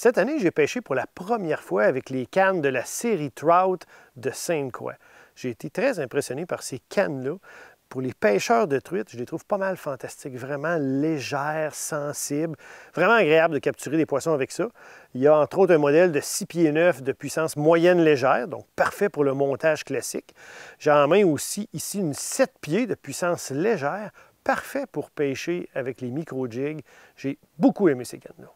Cette année, j'ai pêché pour la première fois avec les cannes de la série Trout de Saint croix J'ai été très impressionné par ces cannes-là. Pour les pêcheurs de truites, je les trouve pas mal fantastiques, vraiment légères, sensibles, vraiment agréable de capturer des poissons avec ça. Il y a entre autres un modèle de 6 pieds 9 de puissance moyenne légère, donc parfait pour le montage classique. J'ai en main aussi ici une 7 pieds de puissance légère, parfait pour pêcher avec les micro-jigs. J'ai beaucoup aimé ces cannes-là.